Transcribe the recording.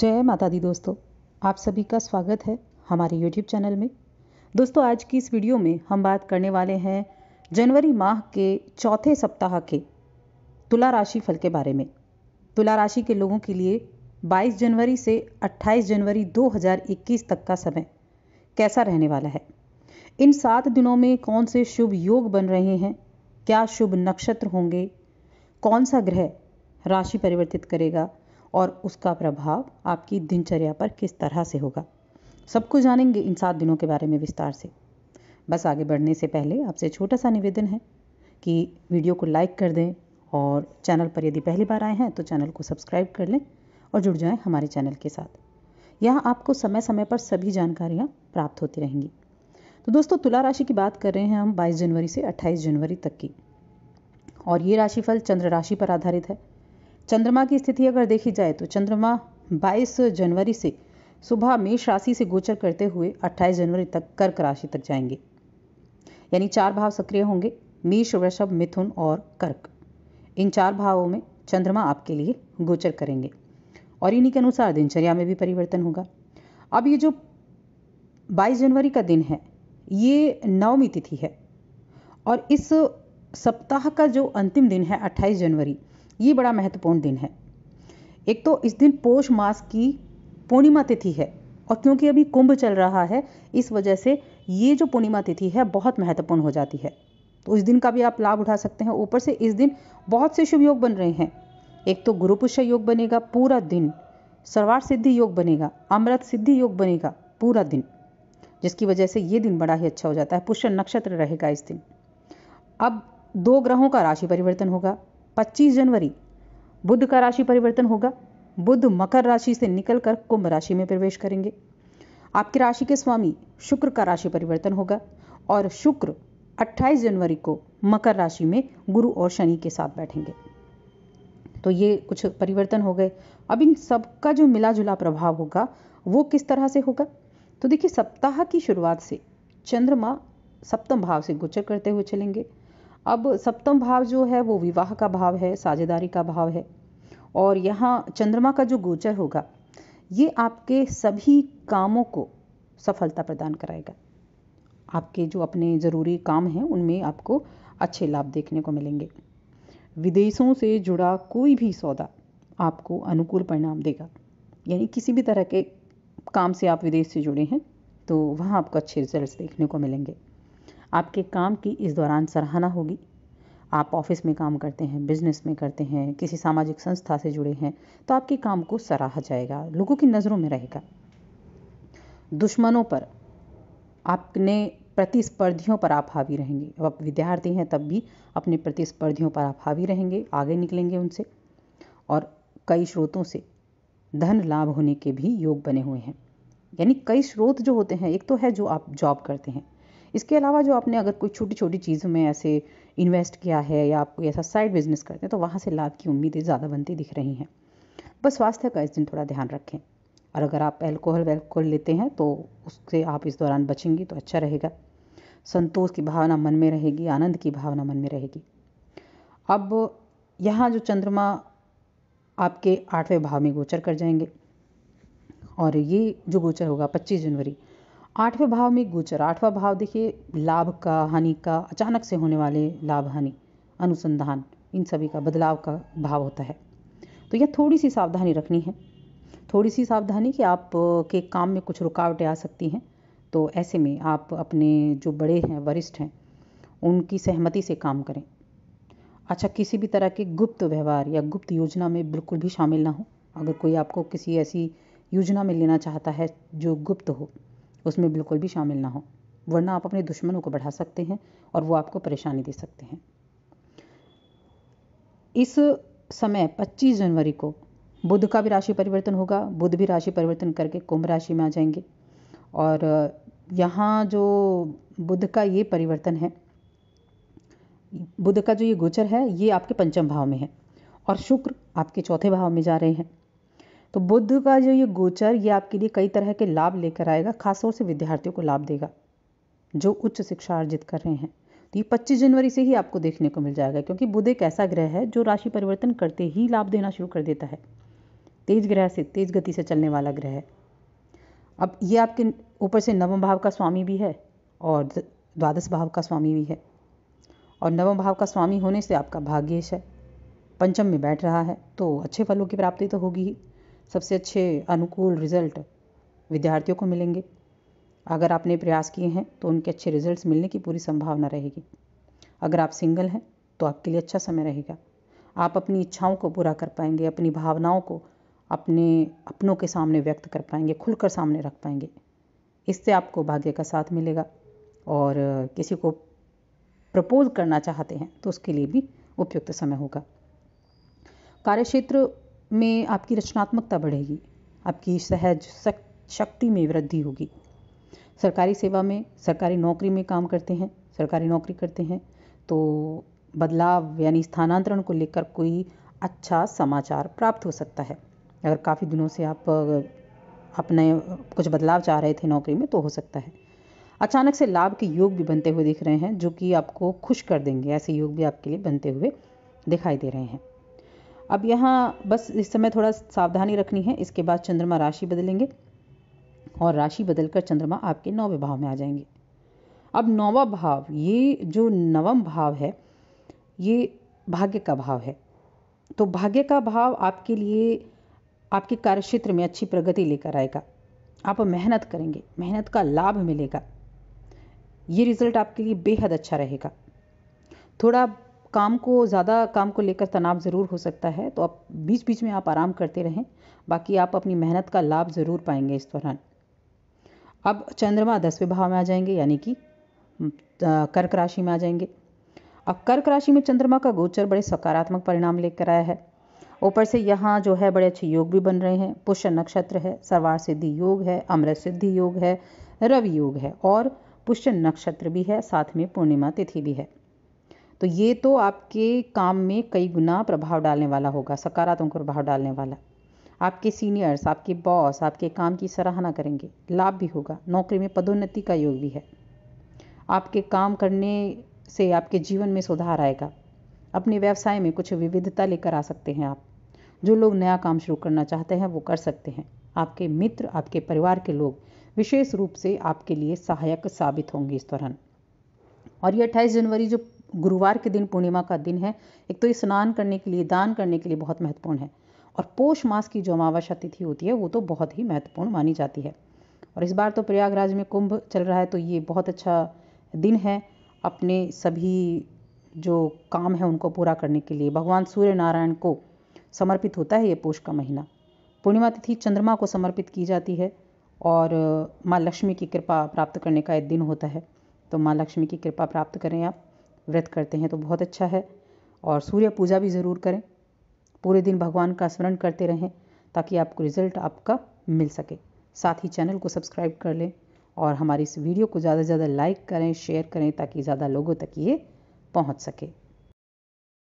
जय माता दी दोस्तों आप सभी का स्वागत है हमारे YouTube चैनल में दोस्तों आज की इस वीडियो में हम बात करने वाले हैं जनवरी माह के चौथे सप्ताह के तुला राशि फल के बारे में तुला राशि के लोगों के लिए 22 जनवरी से 28 जनवरी 2021 तक का समय कैसा रहने वाला है इन सात दिनों में कौन से शुभ योग बन रहे हैं क्या शुभ नक्षत्र होंगे कौन सा ग्रह राशि परिवर्तित करेगा और उसका प्रभाव आपकी दिनचर्या पर किस तरह से होगा सब कुछ जानेंगे इन सात दिनों के बारे में विस्तार से बस आगे बढ़ने से पहले आपसे छोटा सा निवेदन है कि वीडियो को लाइक कर दें और चैनल पर यदि पहली बार आए हैं तो चैनल को सब्सक्राइब कर लें और जुड़ जाएं हमारे चैनल के साथ यहाँ आपको समय समय पर सभी जानकारियाँ प्राप्त होती रहेंगी तो दोस्तों तुला राशि की बात कर रहे हैं हम 22 जनवरी से 28 जनवरी तक की और ये राशिफल चंद्र राशि पर आधारित है चंद्रमा की स्थिति अगर देखी जाए तो चंद्रमा 22 जनवरी से सुबह मेष राशि से गोचर करते हुए 28 जनवरी तक कर्क राशि तक जाएंगे यानी चार भाव सक्रिय होंगे मेष वृषभ मिथुन और कर्क इन चार भावों में चंद्रमा आपके लिए गोचर करेंगे और इन्हीं के अनुसार दिनचर्या में भी परिवर्तन होगा अब ये जो 22 जनवरी का दिन है ये नवमी तिथि है और इस सप्ताह का जो अंतिम दिन है 28 जनवरी ये बड़ा महत्वपूर्ण दिन है एक तो इस दिन पोष मास की पूर्णिमा तिथि है और क्योंकि अभी कुंभ चल रहा है इस वजह से ये जो पूर्णिमा तिथि है बहुत महत्वपूर्ण हो जाती है तो इस दिन का भी आप लाभ उठा सकते हैं ऊपर से इस दिन बहुत से शुभ योग बन रहे हैं एक तो गुरुपुष्य योग बनेगा पूरा दिन सर्वार सिद्धि योग बनेगा अमृत सिद्धि योग बनेगा पूरा दिन जिसकी वजह से ये दिन बड़ा ही अच्छा हो जाता है पुष्य नक्षत्र रहेगा इस दिन अब दो ग्रहों का राशि परिवर्तन होगा 25 जनवरी बुध का राशि परिवर्तन होगा बुध मकर राशि से निकलकर कुंभ राशि में प्रवेश करेंगे आपकी राशि के स्वामी शुक्र का राशि परिवर्तन होगा और शुक्र 28 जनवरी को मकर राशि में गुरु और शनि के साथ बैठेंगे तो ये कुछ परिवर्तन हो गए अब इन सब का जो मिला जुला प्रभाव होगा वो किस तरह से होगा तो देखिए सप्ताह की शुरुआत से चंद्रमा सप्तम भाव से गोचर करते हुए चलेंगे अब सप्तम भाव जो है वो विवाह का भाव है साझेदारी का भाव है और यहाँ चंद्रमा का जो गोचर होगा ये आपके सभी कामों को सफलता प्रदान कराएगा आपके जो अपने ज़रूरी काम हैं उनमें आपको अच्छे लाभ देखने को मिलेंगे विदेशों से जुड़ा कोई भी सौदा आपको अनुकूल परिणाम देगा यानी किसी भी तरह के काम से आप विदेश से जुड़े हैं तो वहाँ आपको अच्छे रिजल्ट देखने को मिलेंगे आपके काम की इस दौरान सराहना होगी आप ऑफिस में काम करते हैं बिजनेस में करते हैं किसी सामाजिक संस्था से जुड़े हैं तो आपके काम को सराहा जाएगा लोगों की नज़रों में रहेगा दुश्मनों पर आपने प्रतिस्पर्धियों पर आप हावी रहेंगे अब आप विद्यार्थी हैं तब भी अपने प्रतिस्पर्धियों पर आप हावी रहेंगे आगे निकलेंगे उनसे और कई स्रोतों से धन लाभ होने के भी योग बने हुए हैं यानी कई स्रोत जो होते हैं एक तो है जो आप जॉब करते हैं इसके अलावा जो आपने अगर कोई छोटी छोटी चीज़ों में ऐसे इन्वेस्ट किया है या आप कोई ऐसा साइड बिजनेस करते हैं तो वहाँ से लाभ की उम्मीदें ज़्यादा बनती दिख रही हैं बस स्वास्थ्य का इस दिन थोड़ा ध्यान रखें और अगर आप एल्कोहल वेल्कोहल लेते हैं तो उससे आप इस दौरान बचेंगी तो अच्छा रहेगा संतोष की भावना मन में रहेगी आनंद की भावना मन में रहेगी अब यहाँ जो चंद्रमा आपके आठवें भाव में गोचर कर जाएंगे और ये जो गोचर होगा 25 जनवरी आठवें भाव में गोचर आठवां भाव देखिए लाभ का हानि का अचानक से होने वाले लाभ हानि अनुसंधान इन सभी का बदलाव का भाव होता है तो यह थोड़ी सी सावधानी रखनी है थोड़ी सी सावधानी कि आप के काम में कुछ रुकावटें आ सकती हैं तो ऐसे में आप अपने जो बड़े हैं वरिष्ठ हैं उनकी सहमति से काम करें अच्छा किसी भी तरह के गुप्त व्यवहार या गुप्त योजना में बिल्कुल भी शामिल ना हो अगर कोई आपको किसी ऐसी योजना में लेना चाहता है जो गुप्त हो उसमें बिल्कुल भी शामिल ना हो वरना आप अपने दुश्मनों को बढ़ा सकते हैं और वो आपको परेशानी दे सकते हैं इस समय 25 जनवरी को बुध का भी राशि परिवर्तन होगा बुध भी राशि परिवर्तन करके कुंभ राशि में आ जाएंगे और यहाँ जो बुध का ये परिवर्तन है बुध का जो ये गोचर है ये आपके पंचम भाव में है और शुक्र आपके चौथे भाव में जा रहे हैं तो बुद्ध का जो ये गोचर ये आपके लिए कई तरह के लाभ लेकर आएगा खासतौर से विद्यार्थियों को लाभ देगा जो उच्च शिक्षा अर्जित कर रहे हैं तो ये 25 जनवरी से ही आपको देखने को मिल जाएगा क्योंकि बुध एक ऐसा ग्रह है जो राशि परिवर्तन करते ही लाभ देना शुरू कर देता है तेज ग्रह से तेज गति से चलने वाला ग्रह है अब ये आपके ऊपर से नवम भाव का स्वामी भी है और द्वादश भाव का स्वामी भी है और नवम भाव का स्वामी होने से आपका भाग्यश है पंचम में बैठ रहा है तो अच्छे फलों की प्राप्ति तो होगी ही सबसे अच्छे अनुकूल रिजल्ट विद्यार्थियों को मिलेंगे अगर आपने प्रयास किए हैं तो उनके अच्छे रिजल्ट्स मिलने की पूरी संभावना रहेगी अगर आप सिंगल हैं तो आपके लिए अच्छा समय रहेगा आप अपनी इच्छाओं को पूरा कर पाएंगे अपनी भावनाओं को अपने अपनों के सामने व्यक्त कर पाएंगे खुलकर सामने रख पाएंगे इससे आपको भाग्य का साथ मिलेगा और किसी को प्रपोज करना चाहते हैं तो उसके लिए भी उपयुक्त समय होगा कार्यक्षेत्र में आपकी रचनात्मकता बढ़ेगी आपकी सहज शक्ति में वृद्धि होगी सरकारी सेवा में सरकारी नौकरी में काम करते हैं सरकारी नौकरी करते हैं तो बदलाव यानी स्थानांतरण को लेकर कोई अच्छा समाचार प्राप्त हो सकता है अगर काफ़ी दिनों से आप अपने कुछ बदलाव चाह रहे थे नौकरी में तो हो सकता है अचानक से लाभ के योग भी बनते हुए दिख रहे हैं जो कि आपको खुश कर देंगे ऐसे योग भी आपके लिए बनते हुए दिखाई दे रहे हैं अब यहाँ बस इस समय थोड़ा सावधानी रखनी है इसके बाद चंद्रमा राशि बदलेंगे और राशि बदलकर चंद्रमा आपके नौवें भाव में आ जाएंगे अब नौवा भाव ये जो नवम भाव है ये भाग्य का भाव है तो भाग्य का भाव आपके लिए आपके कार्यक्षेत्र में अच्छी प्रगति लेकर आएगा आप मेहनत करेंगे मेहनत का लाभ मिलेगा ये रिजल्ट आपके लिए बेहद अच्छा रहेगा थोड़ा काम को ज़्यादा काम को लेकर तनाव ज़रूर हो सकता है तो आप बीच बीच में आप आराम करते रहें बाकी आप अपनी मेहनत का लाभ ज़रूर पाएंगे इस दौरान अब चंद्रमा दसवें भाव में आ जाएंगे यानी कि कर्क राशि में आ जाएंगे अब कर्क राशि में चंद्रमा का गोचर बड़े सकारात्मक परिणाम लेकर आया है ऊपर से यहाँ जो है बड़े अच्छे योग भी बन रहे हैं पुष्य नक्षत्र है सर्वार सिद्धि योग है अमृत सिद्धि योग है रवि योग है और पुष्य नक्षत्र भी है साथ में पूर्णिमा तिथि भी है तो ये तो आपके काम में कई गुना प्रभाव डालने वाला होगा सकारात्मक प्रभाव डालने वाला आपके सीनियर्स आपके बॉस आपके काम की सराहना करेंगे लाभ भी होगा नौकरी में पदोन्नति का योग भी है आपके काम करने से आपके जीवन में सुधार आएगा अपने व्यवसाय में कुछ विविधता लेकर आ सकते हैं आप जो लोग नया काम शुरू करना चाहते हैं वो कर सकते हैं आपके मित्र आपके परिवार के लोग विशेष रूप से आपके लिए सहायक साबित होंगे इस दौरान और ये 28 जनवरी जो गुरुवार के दिन पूर्णिमा का दिन है एक तो ये स्नान करने के लिए दान करने के लिए बहुत महत्वपूर्ण है और पोष मास की जो अमावस्या तिथि होती है वो तो बहुत ही महत्वपूर्ण मानी जाती है और इस बार तो प्रयागराज में कुंभ चल रहा है तो ये बहुत अच्छा दिन है अपने सभी जो काम है उनको पूरा करने के लिए भगवान सूर्य नारायण को समर्पित होता है ये पोष का महीना पूर्णिमा तिथि चंद्रमा को समर्पित की जाती है और माँ लक्ष्मी की कृपा प्राप्त करने का एक दिन होता है तो माँ लक्ष्मी की कृपा प्राप्त करें आप व्रत करते हैं तो बहुत अच्छा है और सूर्य पूजा भी ज़रूर करें पूरे दिन भगवान का स्मरण करते रहें ताकि आपको रिजल्ट आपका मिल सके साथ ही चैनल को सब्सक्राइब कर लें और हमारी इस वीडियो को ज़्यादा से ज़्यादा लाइक करें शेयर करें ताकि ज़्यादा लोगों तक ये पहुँच सके